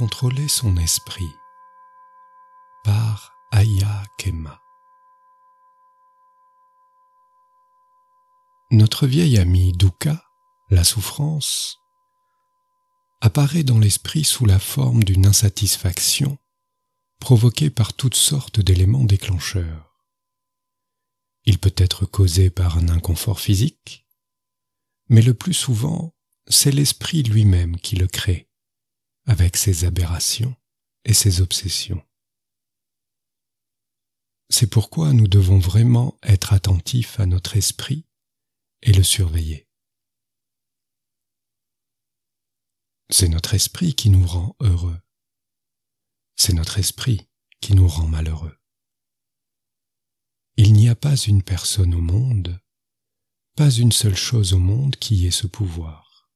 contrôler son esprit par Aya Kema. Notre vieille amie Dukkha, la souffrance, apparaît dans l'esprit sous la forme d'une insatisfaction provoquée par toutes sortes d'éléments déclencheurs. Il peut être causé par un inconfort physique, mais le plus souvent, c'est l'esprit lui-même qui le crée avec ses aberrations et ses obsessions. C'est pourquoi nous devons vraiment être attentifs à notre esprit et le surveiller. C'est notre esprit qui nous rend heureux. C'est notre esprit qui nous rend malheureux. Il n'y a pas une personne au monde, pas une seule chose au monde qui ait ce pouvoir.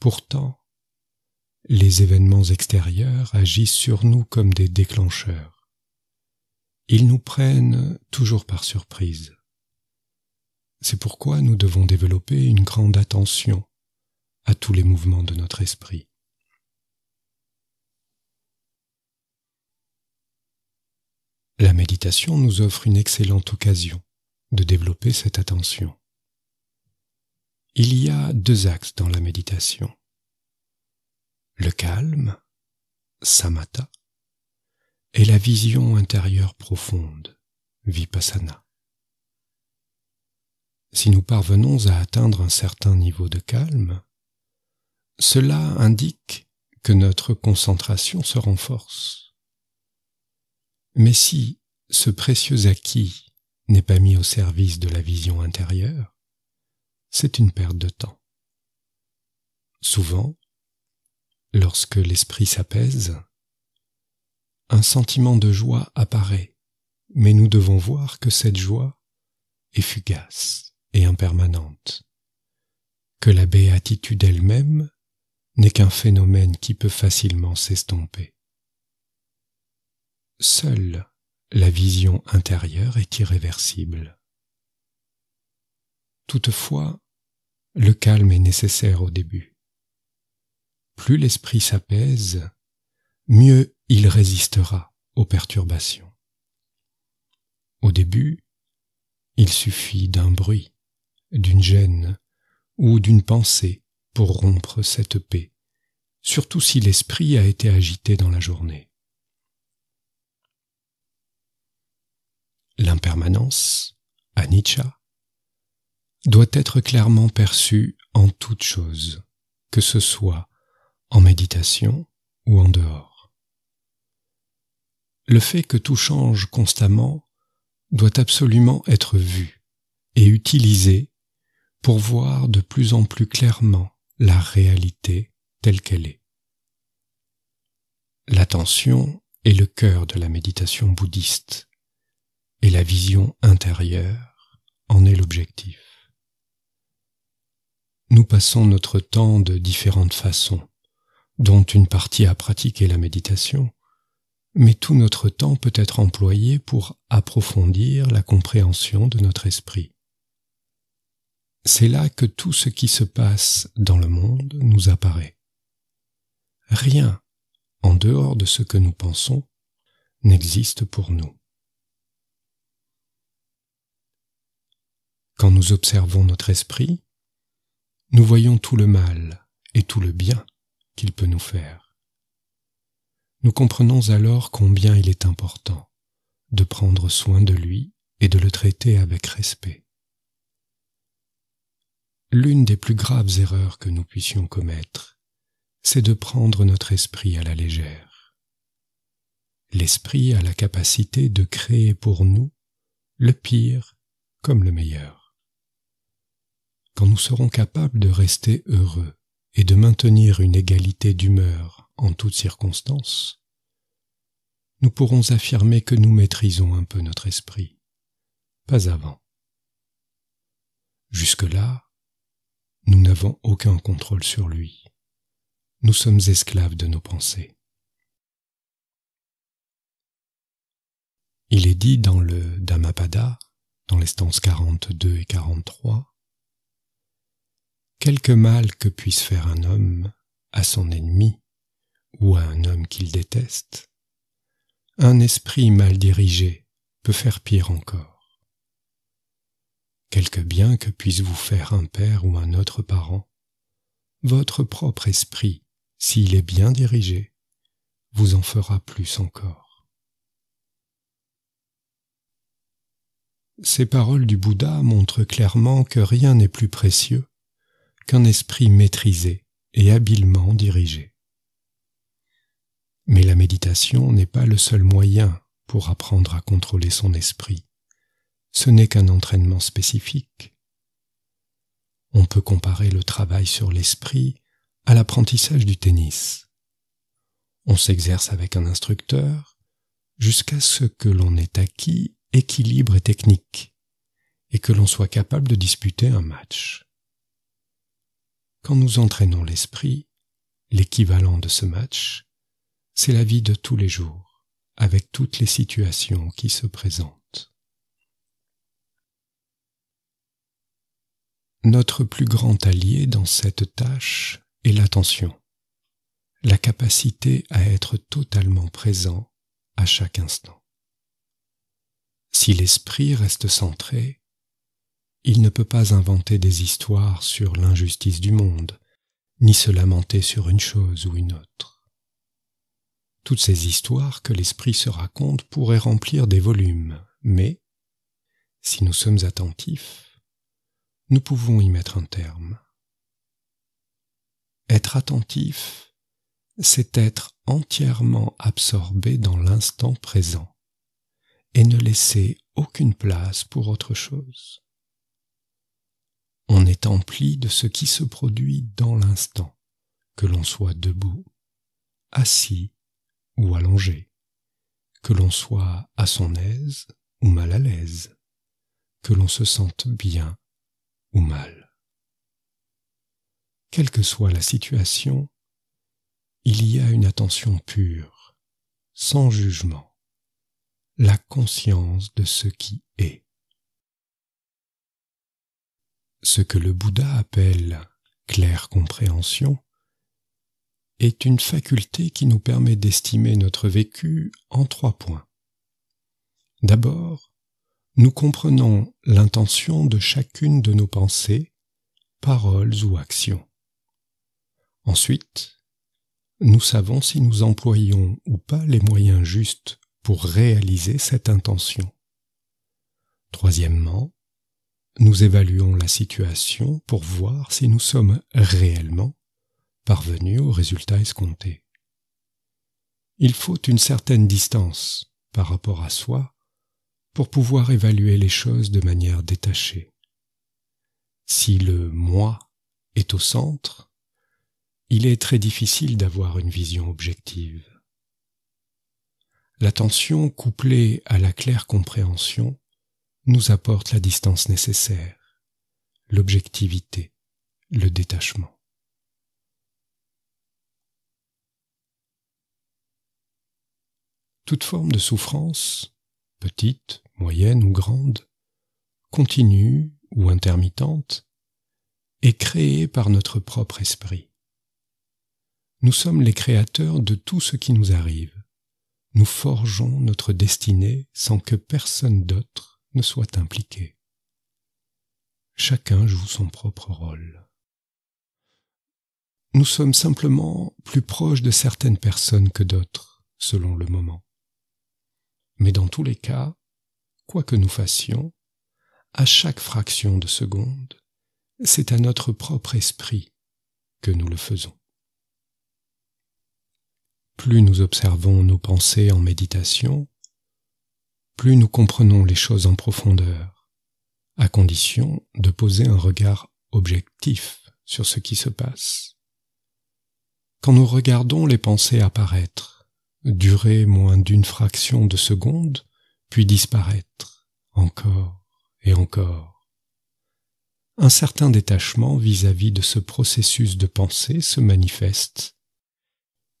Pourtant, les événements extérieurs agissent sur nous comme des déclencheurs. Ils nous prennent toujours par surprise. C'est pourquoi nous devons développer une grande attention à tous les mouvements de notre esprit. La méditation nous offre une excellente occasion de développer cette attention. Il y a deux axes dans la méditation le calme, samatha, et la vision intérieure profonde, vipassana. Si nous parvenons à atteindre un certain niveau de calme, cela indique que notre concentration se renforce. Mais si ce précieux acquis n'est pas mis au service de la vision intérieure, c'est une perte de temps. Souvent, Lorsque l'esprit s'apaise, un sentiment de joie apparaît, mais nous devons voir que cette joie est fugace et impermanente, que la béatitude elle-même n'est qu'un phénomène qui peut facilement s'estomper. Seule la vision intérieure est irréversible. Toutefois, le calme est nécessaire au début plus l'esprit s'apaise, mieux il résistera aux perturbations. Au début, il suffit d'un bruit, d'une gêne ou d'une pensée pour rompre cette paix, surtout si l'esprit a été agité dans la journée. L'impermanence, à Nietzsche, doit être clairement perçue en toute chose, que ce soit en méditation ou en dehors. Le fait que tout change constamment doit absolument être vu et utilisé pour voir de plus en plus clairement la réalité telle qu'elle est. L'attention est le cœur de la méditation bouddhiste et la vision intérieure en est l'objectif. Nous passons notre temps de différentes façons dont une partie a pratiqué la méditation, mais tout notre temps peut être employé pour approfondir la compréhension de notre esprit. C'est là que tout ce qui se passe dans le monde nous apparaît. Rien, en dehors de ce que nous pensons, n'existe pour nous. Quand nous observons notre esprit, nous voyons tout le mal et tout le bien qu'il peut nous faire. Nous comprenons alors combien il est important de prendre soin de lui et de le traiter avec respect. L'une des plus graves erreurs que nous puissions commettre, c'est de prendre notre esprit à la légère. L'esprit a la capacité de créer pour nous le pire comme le meilleur. Quand nous serons capables de rester heureux et de maintenir une égalité d'humeur en toutes circonstances, nous pourrons affirmer que nous maîtrisons un peu notre esprit, pas avant. Jusque-là, nous n'avons aucun contrôle sur lui. Nous sommes esclaves de nos pensées. Il est dit dans le Dhammapada, dans les stances 42 et 43, Quelque mal que puisse faire un homme à son ennemi ou à un homme qu'il déteste, un esprit mal dirigé peut faire pire encore. Quelque bien que puisse vous faire un père ou un autre parent, votre propre esprit, s'il est bien dirigé, vous en fera plus encore. Ces paroles du Bouddha montrent clairement que rien n'est plus précieux qu'un esprit maîtrisé et habilement dirigé. Mais la méditation n'est pas le seul moyen pour apprendre à contrôler son esprit. Ce n'est qu'un entraînement spécifique. On peut comparer le travail sur l'esprit à l'apprentissage du tennis. On s'exerce avec un instructeur jusqu'à ce que l'on ait acquis équilibre et technique, et que l'on soit capable de disputer un match. Quand nous entraînons l'esprit, l'équivalent de ce match, c'est la vie de tous les jours, avec toutes les situations qui se présentent. Notre plus grand allié dans cette tâche est l'attention, la capacité à être totalement présent à chaque instant. Si l'esprit reste centré, il ne peut pas inventer des histoires sur l'injustice du monde, ni se lamenter sur une chose ou une autre. Toutes ces histoires que l'esprit se raconte pourraient remplir des volumes, mais, si nous sommes attentifs, nous pouvons y mettre un terme. Être attentif, c'est être entièrement absorbé dans l'instant présent et ne laisser aucune place pour autre chose on est empli de ce qui se produit dans l'instant, que l'on soit debout, assis ou allongé, que l'on soit à son aise ou mal à l'aise, que l'on se sente bien ou mal. Quelle que soit la situation, il y a une attention pure, sans jugement, la conscience de ce qui est ce que le Bouddha appelle claire compréhension, est une faculté qui nous permet d'estimer notre vécu en trois points. D'abord, nous comprenons l'intention de chacune de nos pensées, paroles ou actions. Ensuite, nous savons si nous employons ou pas les moyens justes pour réaliser cette intention. Troisièmement, nous évaluons la situation pour voir si nous sommes réellement parvenus au résultat escompté. Il faut une certaine distance par rapport à soi pour pouvoir évaluer les choses de manière détachée. Si le moi est au centre, il est très difficile d'avoir une vision objective. L'attention couplée à la claire compréhension nous apporte la distance nécessaire, l'objectivité, le détachement. Toute forme de souffrance, petite, moyenne ou grande, continue ou intermittente, est créée par notre propre esprit. Nous sommes les créateurs de tout ce qui nous arrive. Nous forgeons notre destinée sans que personne d'autre ne soit impliqué. Chacun joue son propre rôle. Nous sommes simplement plus proches de certaines personnes que d'autres, selon le moment. Mais dans tous les cas, quoi que nous fassions, à chaque fraction de seconde, c'est à notre propre esprit que nous le faisons. Plus nous observons nos pensées en méditation, plus nous comprenons les choses en profondeur, à condition de poser un regard objectif sur ce qui se passe. Quand nous regardons les pensées apparaître, durer moins d'une fraction de seconde, puis disparaître, encore et encore, un certain détachement vis-à-vis de ce processus de pensée se manifeste,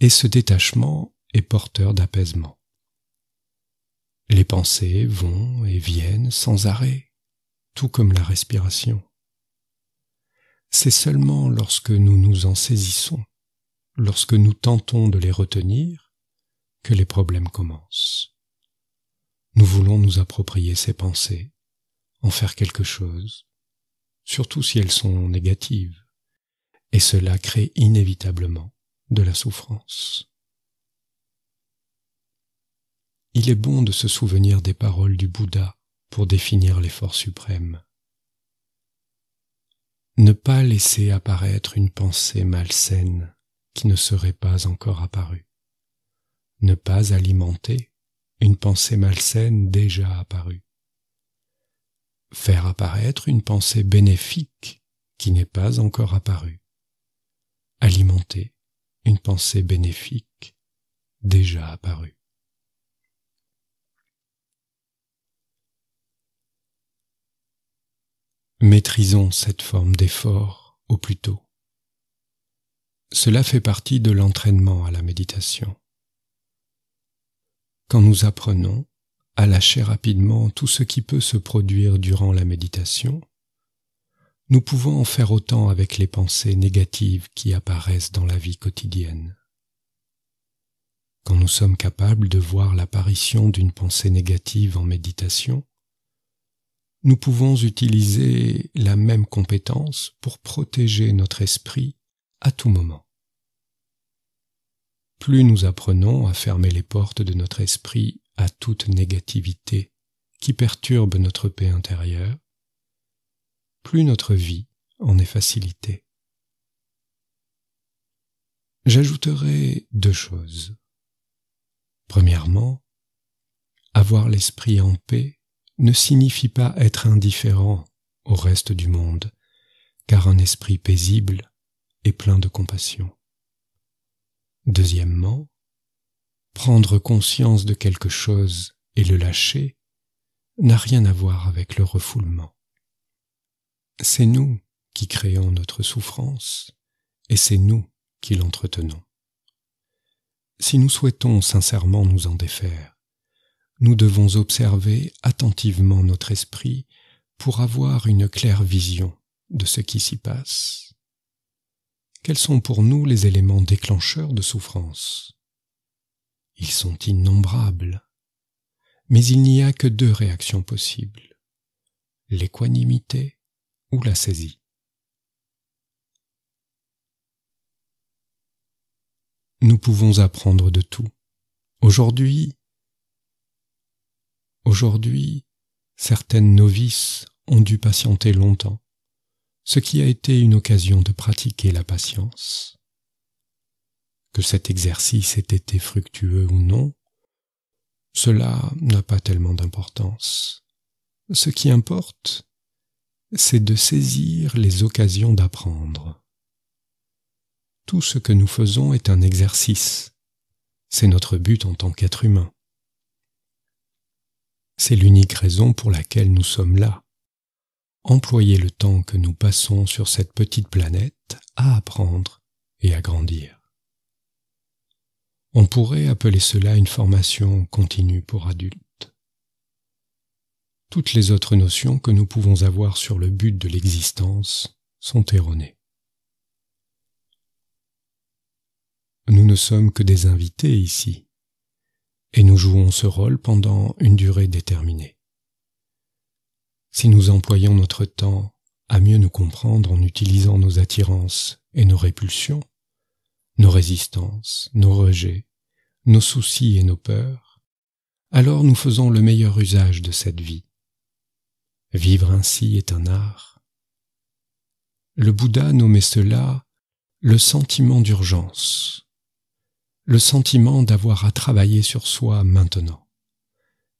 et ce détachement est porteur d'apaisement. Les pensées vont et viennent sans arrêt, tout comme la respiration. C'est seulement lorsque nous nous en saisissons, lorsque nous tentons de les retenir, que les problèmes commencent. Nous voulons nous approprier ces pensées, en faire quelque chose, surtout si elles sont négatives, et cela crée inévitablement de la souffrance. Il est bon de se souvenir des paroles du Bouddha pour définir l'effort suprême. Ne pas laisser apparaître une pensée malsaine qui ne serait pas encore apparue. Ne pas alimenter une pensée malsaine déjà apparue. Faire apparaître une pensée bénéfique qui n'est pas encore apparue. Alimenter une pensée bénéfique déjà apparue. Maîtrisons cette forme d'effort au plus tôt. Cela fait partie de l'entraînement à la méditation. Quand nous apprenons à lâcher rapidement tout ce qui peut se produire durant la méditation, nous pouvons en faire autant avec les pensées négatives qui apparaissent dans la vie quotidienne. Quand nous sommes capables de voir l'apparition d'une pensée négative en méditation, nous pouvons utiliser la même compétence pour protéger notre esprit à tout moment. Plus nous apprenons à fermer les portes de notre esprit à toute négativité qui perturbe notre paix intérieure, plus notre vie en est facilitée. J'ajouterai deux choses. Premièrement, avoir l'esprit en paix ne signifie pas être indifférent au reste du monde, car un esprit paisible est plein de compassion. Deuxièmement, prendre conscience de quelque chose et le lâcher n'a rien à voir avec le refoulement. C'est nous qui créons notre souffrance et c'est nous qui l'entretenons. Si nous souhaitons sincèrement nous en défaire, nous devons observer attentivement notre esprit pour avoir une claire vision de ce qui s'y passe. Quels sont pour nous les éléments déclencheurs de souffrance Ils sont innombrables, mais il n'y a que deux réactions possibles, l'équanimité ou la saisie. Nous pouvons apprendre de tout. Aujourd'hui, Aujourd'hui, certaines novices ont dû patienter longtemps, ce qui a été une occasion de pratiquer la patience. Que cet exercice ait été fructueux ou non, cela n'a pas tellement d'importance. Ce qui importe, c'est de saisir les occasions d'apprendre. Tout ce que nous faisons est un exercice. C'est notre but en tant qu'être humain. C'est l'unique raison pour laquelle nous sommes là. Employer le temps que nous passons sur cette petite planète à apprendre et à grandir. On pourrait appeler cela une formation continue pour adultes. Toutes les autres notions que nous pouvons avoir sur le but de l'existence sont erronées. Nous ne sommes que des invités ici, et nous jouons ce rôle pendant une durée déterminée. Si nous employons notre temps à mieux nous comprendre en utilisant nos attirances et nos répulsions, nos résistances, nos rejets, nos soucis et nos peurs, alors nous faisons le meilleur usage de cette vie. Vivre ainsi est un art. Le Bouddha nommait cela le sentiment d'urgence le sentiment d'avoir à travailler sur soi maintenant,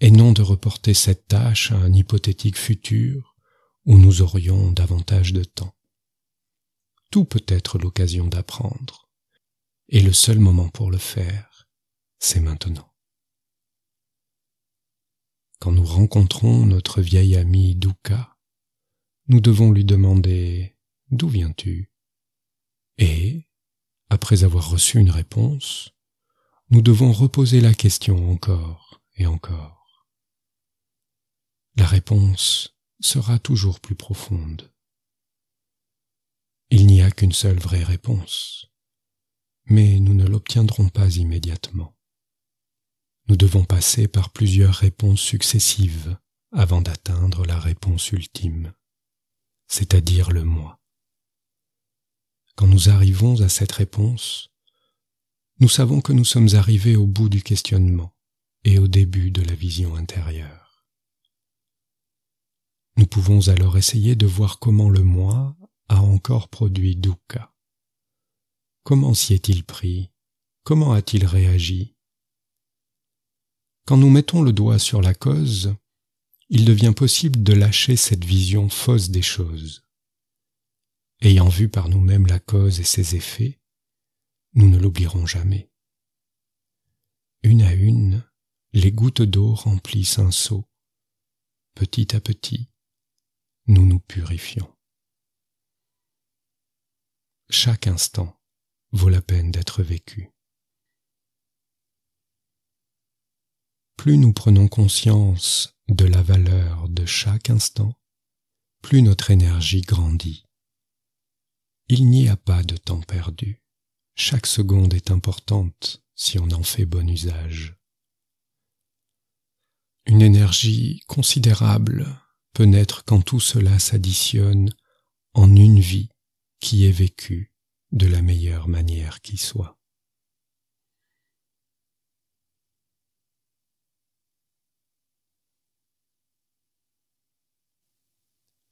et non de reporter cette tâche à un hypothétique futur où nous aurions davantage de temps. Tout peut être l'occasion d'apprendre, et le seul moment pour le faire, c'est maintenant. Quand nous rencontrons notre vieil ami Douka, nous devons lui demander D'où viens-tu Et, après avoir reçu une réponse, nous devons reposer la question encore et encore. La réponse sera toujours plus profonde. Il n'y a qu'une seule vraie réponse, mais nous ne l'obtiendrons pas immédiatement. Nous devons passer par plusieurs réponses successives avant d'atteindre la réponse ultime, c'est-à-dire le moi. Quand nous arrivons à cette réponse, nous savons que nous sommes arrivés au bout du questionnement et au début de la vision intérieure. Nous pouvons alors essayer de voir comment le moi a encore produit Dukkha. Comment s'y est-il pris Comment a-t-il réagi Quand nous mettons le doigt sur la cause, il devient possible de lâcher cette vision fausse des choses. Ayant vu par nous-mêmes la cause et ses effets, nous ne l'oublierons jamais. Une à une, les gouttes d'eau remplissent un seau. Petit à petit, nous nous purifions. Chaque instant vaut la peine d'être vécu. Plus nous prenons conscience de la valeur de chaque instant, plus notre énergie grandit. Il n'y a pas de temps perdu. Chaque seconde est importante si on en fait bon usage. Une énergie considérable peut naître quand tout cela s'additionne en une vie qui est vécue de la meilleure manière qui soit.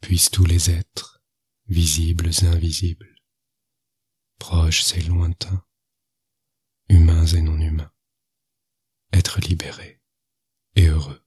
puissent tous les êtres, visibles et invisibles, proches et lointains, humains et non humains, être libérés et heureux.